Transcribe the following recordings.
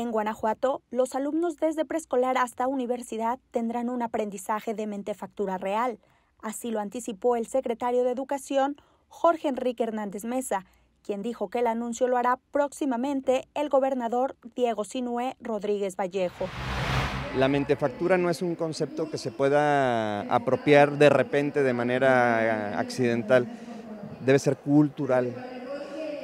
En Guanajuato, los alumnos desde preescolar hasta universidad tendrán un aprendizaje de mentefactura real. Así lo anticipó el secretario de Educación, Jorge Enrique Hernández Mesa, quien dijo que el anuncio lo hará próximamente el gobernador Diego Sinué Rodríguez Vallejo. La mentefactura no es un concepto que se pueda apropiar de repente de manera eh, accidental, debe ser cultural,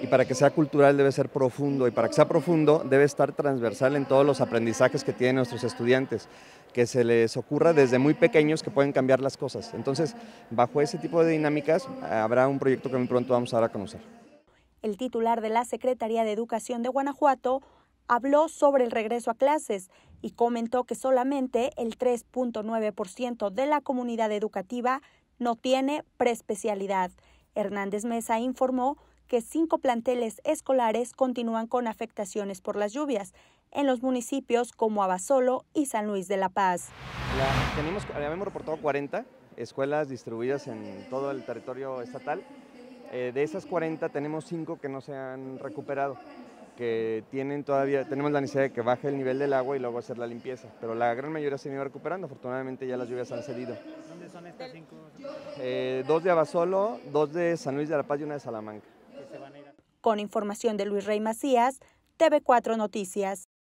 y para que sea cultural debe ser profundo y para que sea profundo debe estar transversal en todos los aprendizajes que tienen nuestros estudiantes, que se les ocurra desde muy pequeños que pueden cambiar las cosas. Entonces, bajo ese tipo de dinámicas habrá un proyecto que muy pronto vamos a dar a conocer. El titular de la Secretaría de Educación de Guanajuato habló sobre el regreso a clases y comentó que solamente el 3.9% de la comunidad educativa no tiene preespecialidad. Hernández Mesa informó que cinco planteles escolares continúan con afectaciones por las lluvias en los municipios como Abasolo y San Luis de la Paz. habíamos reportado 40 escuelas distribuidas en todo el territorio estatal. Eh, de esas 40 tenemos cinco que no se han recuperado, que tienen todavía, tenemos la necesidad de que baje el nivel del agua y luego hacer la limpieza, pero la gran mayoría se ha ido recuperando, afortunadamente ya las lluvias han cedido. ¿Dónde son estas 5? Eh, dos de Abasolo, dos de San Luis de la Paz y una de Salamanca. Con información de Luis Rey Macías, TV4 Noticias.